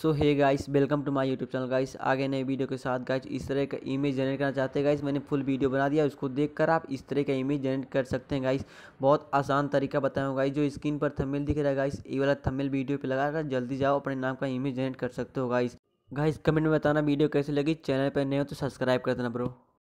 so hey guys welcome to my YouTube channel guys आगे नए video के साथ गाइस इस तरह का इमेज जनरेट करना चाहते हैं गाइस मैंने फुल वीडियो बना दिया उसको देखकर आप इस तरह का इमेज जनरेट कर सकते हैं गाइस बहुत आसान तरीका बताया गाइस जो स्क्रीन पर थंबनेल दिख रहा है गाइस ये वाला थंबनेल वीडियो पर लगाकर जल्दी जाओ अपने नाम का इमेज जनरेट कर सकते हो गाइस गाइस कमेंट में बताना वीडियो कैसे लगी चैनल पर नए हो तो सब्सक्राइब कर देना ब्रो